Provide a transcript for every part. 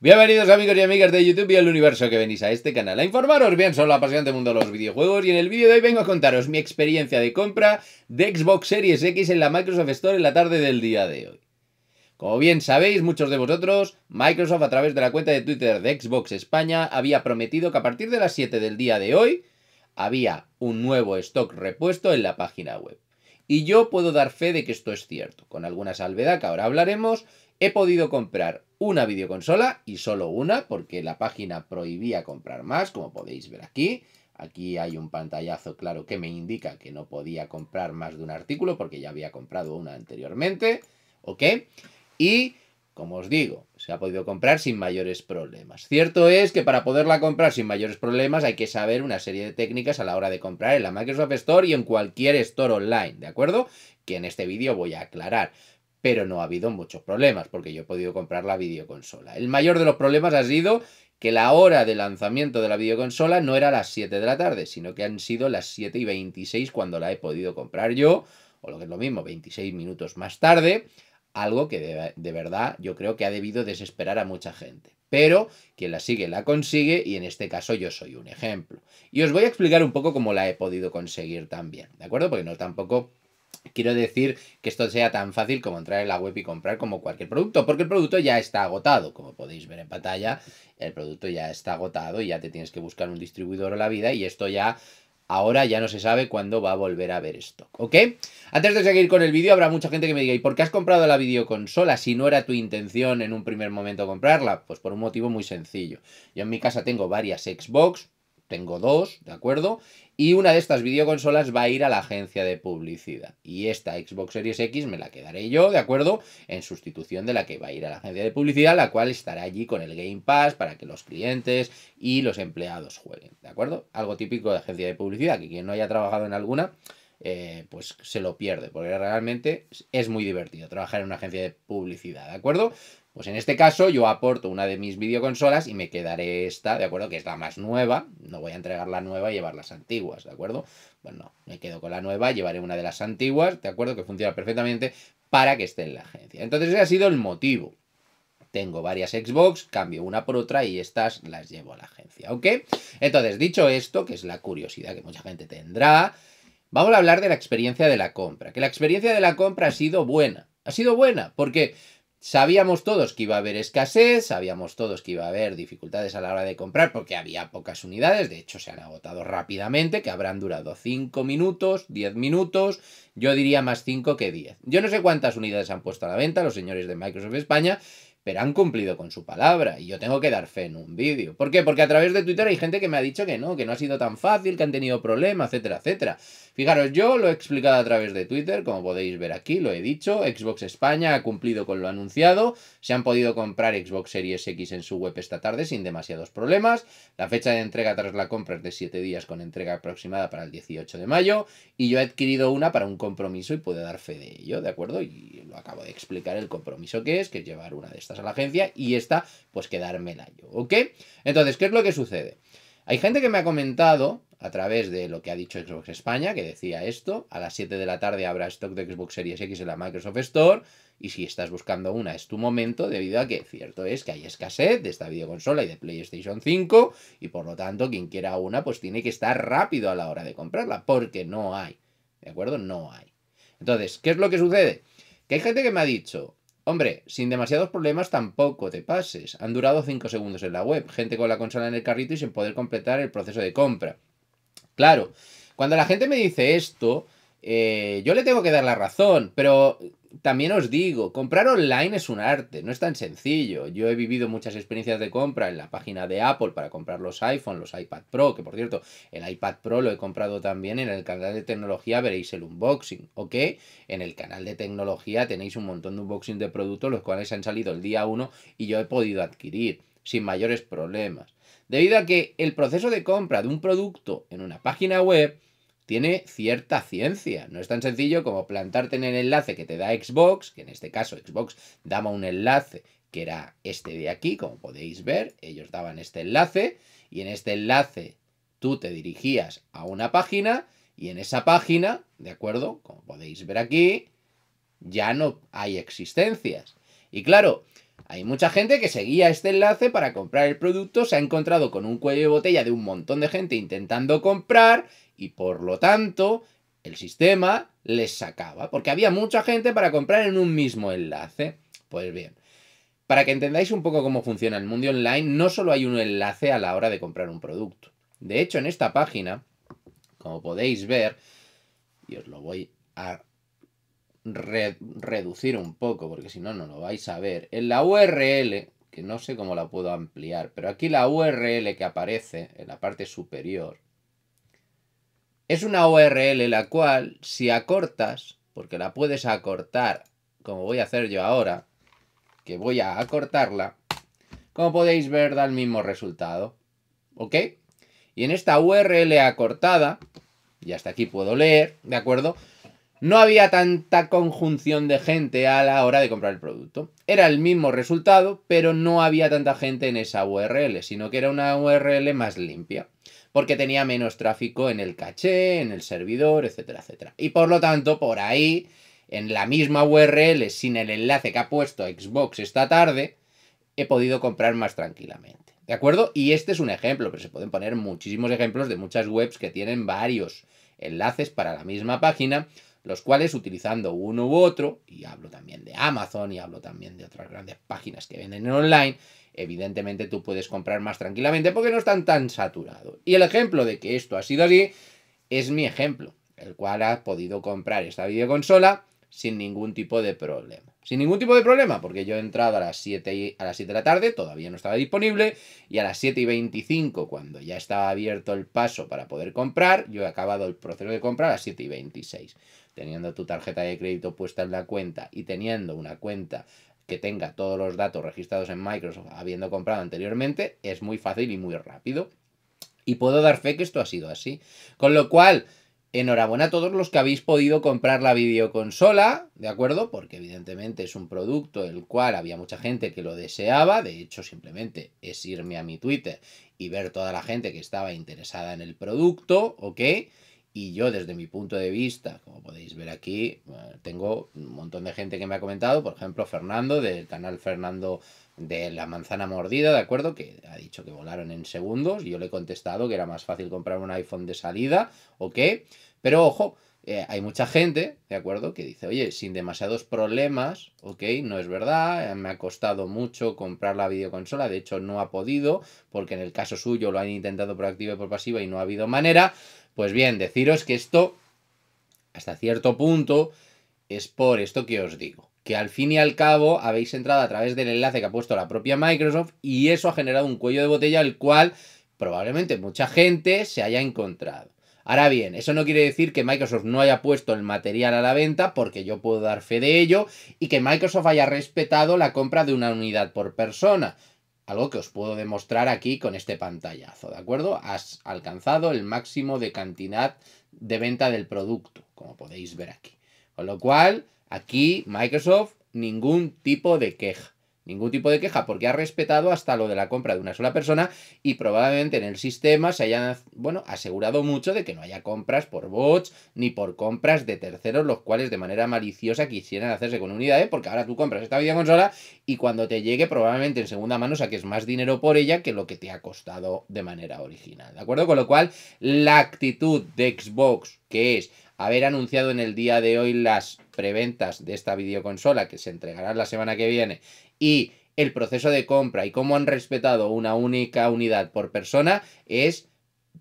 Bienvenidos amigos y amigas de YouTube y el universo que venís a este canal a informaros bien sobre la apasionante mundo de los videojuegos y en el vídeo de hoy vengo a contaros mi experiencia de compra de Xbox Series X en la Microsoft Store en la tarde del día de hoy. Como bien sabéis muchos de vosotros, Microsoft a través de la cuenta de Twitter de Xbox España había prometido que a partir de las 7 del día de hoy había un nuevo stock repuesto en la página web. Y yo puedo dar fe de que esto es cierto, con alguna salvedad que ahora hablaremos, he podido comprar una videoconsola y solo una, porque la página prohibía comprar más, como podéis ver aquí. Aquí hay un pantallazo claro que me indica que no podía comprar más de un artículo porque ya había comprado una anteriormente, ¿ok? Y, como os digo, se ha podido comprar sin mayores problemas. Cierto es que para poderla comprar sin mayores problemas hay que saber una serie de técnicas a la hora de comprar en la Microsoft Store y en cualquier store online, ¿de acuerdo? Que en este vídeo voy a aclarar pero no ha habido muchos problemas porque yo he podido comprar la videoconsola. El mayor de los problemas ha sido que la hora de lanzamiento de la videoconsola no era las 7 de la tarde, sino que han sido las 7 y 26 cuando la he podido comprar yo, o lo que es lo mismo, 26 minutos más tarde, algo que de, de verdad yo creo que ha debido desesperar a mucha gente. Pero quien la sigue la consigue y en este caso yo soy un ejemplo. Y os voy a explicar un poco cómo la he podido conseguir también, ¿de acuerdo? Porque no tampoco Quiero decir que esto sea tan fácil como entrar en la web y comprar como cualquier producto, porque el producto ya está agotado, como podéis ver en pantalla, el producto ya está agotado y ya te tienes que buscar un distribuidor a la vida y esto ya Ahora ya no se sabe cuándo va a volver a ver esto, ¿ok? Antes de seguir con el vídeo, habrá mucha gente que me diga, ¿y por qué has comprado la videoconsola si no era tu intención en un primer momento comprarla? Pues por un motivo muy sencillo. Yo en mi casa tengo varias Xbox, tengo dos, ¿de acuerdo? Y una de estas videoconsolas va a ir a la agencia de publicidad. Y esta Xbox Series X me la quedaré yo, ¿de acuerdo? En sustitución de la que va a ir a la agencia de publicidad, la cual estará allí con el Game Pass para que los clientes y los empleados jueguen, ¿de acuerdo? Algo típico de agencia de publicidad, que quien no haya trabajado en alguna, eh, pues se lo pierde, porque realmente es muy divertido trabajar en una agencia de publicidad, ¿de acuerdo? Pues en este caso yo aporto una de mis videoconsolas y me quedaré esta, ¿de acuerdo? Que es la más nueva, no voy a entregar la nueva y llevar las antiguas, ¿de acuerdo? Bueno, me quedo con la nueva, llevaré una de las antiguas, ¿de acuerdo? Que funciona perfectamente para que esté en la agencia. Entonces ese ha sido el motivo. Tengo varias Xbox, cambio una por otra y estas las llevo a la agencia, ¿ok? Entonces, dicho esto, que es la curiosidad que mucha gente tendrá, vamos a hablar de la experiencia de la compra. Que la experiencia de la compra ha sido buena. Ha sido buena porque Sabíamos todos que iba a haber escasez, sabíamos todos que iba a haber dificultades a la hora de comprar porque había pocas unidades, de hecho se han agotado rápidamente, que habrán durado 5 minutos, 10 minutos, yo diría más 5 que 10. Yo no sé cuántas unidades han puesto a la venta los señores de Microsoft España, pero han cumplido con su palabra y yo tengo que dar fe en un vídeo. ¿Por qué? Porque a través de Twitter hay gente que me ha dicho que no, que no ha sido tan fácil, que han tenido problemas, etcétera, etcétera. Fijaros, yo lo he explicado a través de Twitter, como podéis ver aquí, lo he dicho, Xbox España ha cumplido con lo anunciado, se han podido comprar Xbox Series X en su web esta tarde sin demasiados problemas, la fecha de entrega tras la compra es de 7 días con entrega aproximada para el 18 de mayo y yo he adquirido una para un compromiso y puedo dar fe de ello, ¿de acuerdo? Y lo acabo de explicar el compromiso que es, que es llevar una de estas a la agencia y esta, pues quedármela yo, ¿ok? Entonces, ¿qué es lo que sucede? Hay gente que me ha comentado a través de lo que ha dicho Xbox España, que decía esto, a las 7 de la tarde habrá stock de Xbox Series X en la Microsoft Store, y si estás buscando una es tu momento, debido a que cierto es que hay escasez de esta videoconsola y de PlayStation 5, y por lo tanto quien quiera una pues tiene que estar rápido a la hora de comprarla, porque no hay, ¿de acuerdo? No hay. Entonces, ¿qué es lo que sucede? Que hay gente que me ha dicho, Hombre, sin demasiados problemas tampoco te pases. Han durado 5 segundos en la web, gente con la consola en el carrito y sin poder completar el proceso de compra. Claro, cuando la gente me dice esto, eh, yo le tengo que dar la razón, pero también os digo, comprar online es un arte, no es tan sencillo. Yo he vivido muchas experiencias de compra en la página de Apple para comprar los iPhone, los iPad Pro, que por cierto, el iPad Pro lo he comprado también en el canal de tecnología, veréis el unboxing, ¿ok? En el canal de tecnología tenéis un montón de unboxing de productos, los cuales han salido el día 1 y yo he podido adquirir sin mayores problemas. Debido a que el proceso de compra de un producto en una página web tiene cierta ciencia. No es tan sencillo como plantarte en el enlace que te da Xbox, que en este caso Xbox daba un enlace que era este de aquí, como podéis ver, ellos daban este enlace y en este enlace tú te dirigías a una página y en esa página, ¿de acuerdo? Como podéis ver aquí, ya no hay existencias. Y claro, hay mucha gente que seguía este enlace para comprar el producto, se ha encontrado con un cuello de botella de un montón de gente intentando comprar y por lo tanto el sistema les sacaba, porque había mucha gente para comprar en un mismo enlace. Pues bien, para que entendáis un poco cómo funciona el mundo online, no solo hay un enlace a la hora de comprar un producto. De hecho, en esta página, como podéis ver, y os lo voy a reducir un poco, porque si no, no lo vais a ver, en la URL, que no sé cómo la puedo ampliar, pero aquí la URL que aparece en la parte superior, es una URL la cual, si acortas, porque la puedes acortar, como voy a hacer yo ahora, que voy a acortarla, como podéis ver, da el mismo resultado. ¿Ok? Y en esta URL acortada, y hasta aquí puedo leer, ¿de acuerdo? No había tanta conjunción de gente a la hora de comprar el producto. Era el mismo resultado, pero no había tanta gente en esa URL, sino que era una URL más limpia porque tenía menos tráfico en el caché, en el servidor, etcétera, etcétera. Y por lo tanto, por ahí, en la misma URL, sin el enlace que ha puesto Xbox esta tarde, he podido comprar más tranquilamente. ¿De acuerdo? Y este es un ejemplo, pero se pueden poner muchísimos ejemplos de muchas webs que tienen varios enlaces para la misma página, los cuales utilizando uno u otro, y hablo también de Amazon y hablo también de otras grandes páginas que venden en online, evidentemente tú puedes comprar más tranquilamente porque no están tan saturados. Y el ejemplo de que esto ha sido así es mi ejemplo, el cual ha podido comprar esta videoconsola sin ningún tipo de problema. Sin ningún tipo de problema, porque yo he entrado a las 7, y, a las 7 de la tarde, todavía no estaba disponible, y a las 7 y 25, cuando ya estaba abierto el paso para poder comprar, yo he acabado el proceso de compra a las 7 y 26. Teniendo tu tarjeta de crédito puesta en la cuenta y teniendo una cuenta que tenga todos los datos registrados en Microsoft habiendo comprado anteriormente es muy fácil y muy rápido. Y puedo dar fe que esto ha sido así. Con lo cual, enhorabuena a todos los que habéis podido comprar la videoconsola, ¿de acuerdo? Porque evidentemente es un producto el cual había mucha gente que lo deseaba. De hecho, simplemente es irme a mi Twitter y ver toda la gente que estaba interesada en el producto, ¿ok? Y yo, desde mi punto de vista, como podéis ver aquí, eh, tengo un montón de gente que me ha comentado, por ejemplo, Fernando, del canal Fernando de la manzana mordida, ¿de acuerdo? Que ha dicho que volaron en segundos y yo le he contestado que era más fácil comprar un iPhone de salida ¿ok? Pero ojo, eh, hay mucha gente, ¿de acuerdo? Que dice, oye, sin demasiados problemas, ok, no es verdad, eh, me ha costado mucho comprar la videoconsola, de hecho no ha podido, porque en el caso suyo lo han intentado por activa y por pasiva y no ha habido manera, pues bien, deciros que esto, hasta cierto punto, es por esto que os digo. Que al fin y al cabo habéis entrado a través del enlace que ha puesto la propia Microsoft y eso ha generado un cuello de botella al cual probablemente mucha gente se haya encontrado. Ahora bien, eso no quiere decir que Microsoft no haya puesto el material a la venta, porque yo puedo dar fe de ello, y que Microsoft haya respetado la compra de una unidad por persona. Algo que os puedo demostrar aquí con este pantallazo, ¿de acuerdo? Has alcanzado el máximo de cantidad de venta del producto, como podéis ver aquí. Con lo cual, aquí Microsoft, ningún tipo de queja ningún tipo de queja porque ha respetado hasta lo de la compra de una sola persona y probablemente en el sistema se hayan bueno, asegurado mucho de que no haya compras por bots ni por compras de terceros los cuales de manera maliciosa quisieran hacerse con unidades ¿eh? porque ahora tú compras esta videoconsola y cuando te llegue probablemente en segunda mano saques más dinero por ella que lo que te ha costado de manera original, ¿de acuerdo? Con lo cual la actitud de Xbox que es haber anunciado en el día de hoy las preventas de esta videoconsola que se entregará la semana que viene y el proceso de compra y cómo han respetado una única unidad por persona es,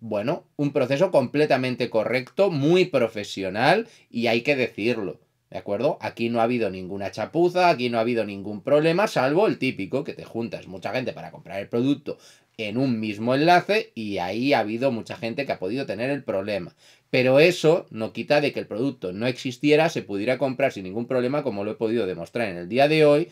bueno, un proceso completamente correcto, muy profesional y hay que decirlo. ¿De acuerdo? Aquí no ha habido ninguna chapuza, aquí no ha habido ningún problema, salvo el típico que te juntas mucha gente para comprar el producto en un mismo enlace y ahí ha habido mucha gente que ha podido tener el problema. Pero eso no quita de que el producto no existiera, se pudiera comprar sin ningún problema, como lo he podido demostrar en el día de hoy,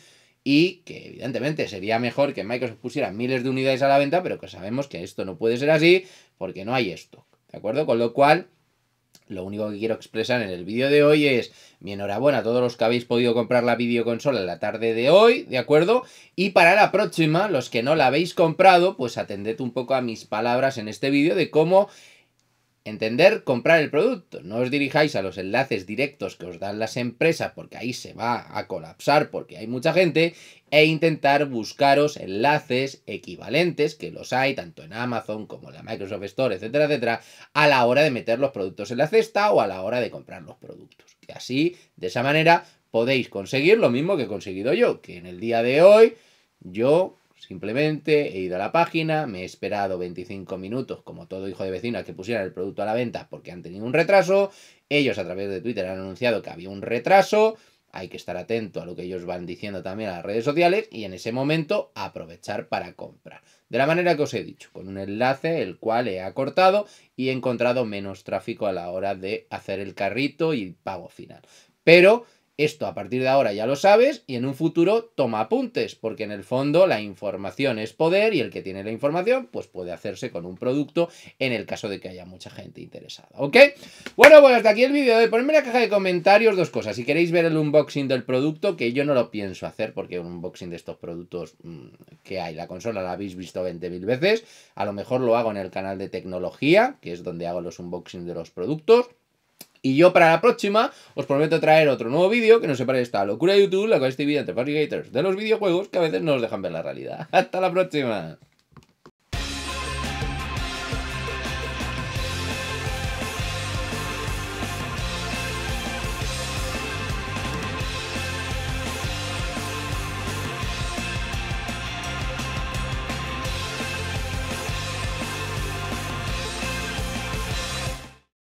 y que evidentemente sería mejor que Microsoft pusiera miles de unidades a la venta, pero que sabemos que esto no puede ser así porque no hay esto, ¿de acuerdo? Con lo cual, lo único que quiero expresar en el vídeo de hoy es mi enhorabuena a todos los que habéis podido comprar la videoconsola en la tarde de hoy, ¿de acuerdo? Y para la próxima, los que no la habéis comprado, pues atended un poco a mis palabras en este vídeo de cómo Entender, comprar el producto. No os dirijáis a los enlaces directos que os dan las empresas porque ahí se va a colapsar porque hay mucha gente e intentar buscaros enlaces equivalentes, que los hay tanto en Amazon como en la Microsoft Store, etcétera, etcétera, a la hora de meter los productos en la cesta o a la hora de comprar los productos. que así, de esa manera, podéis conseguir lo mismo que he conseguido yo, que en el día de hoy yo Simplemente he ido a la página, me he esperado 25 minutos, como todo hijo de vecino, a que pusieran el producto a la venta porque han tenido un retraso. Ellos a través de Twitter han anunciado que había un retraso. Hay que estar atento a lo que ellos van diciendo también a las redes sociales y en ese momento aprovechar para comprar. De la manera que os he dicho, con un enlace el cual he acortado y he encontrado menos tráfico a la hora de hacer el carrito y pago final. Pero esto a partir de ahora ya lo sabes y en un futuro toma apuntes, porque en el fondo la información es poder y el que tiene la información pues puede hacerse con un producto en el caso de que haya mucha gente interesada, ¿ok? Bueno, bueno pues hasta aquí el vídeo de ponerme en la caja de comentarios dos cosas. Si queréis ver el unboxing del producto, que yo no lo pienso hacer porque un unboxing de estos productos mm, que hay, la consola la habéis visto 20.000 veces, a lo mejor lo hago en el canal de tecnología, que es donde hago los unboxings de los productos. Y yo para la próxima os prometo traer otro nuevo vídeo que no separe esta locura de YouTube, la cual es dividida entre de los videojuegos que a veces no os dejan ver la realidad. ¡Hasta la próxima!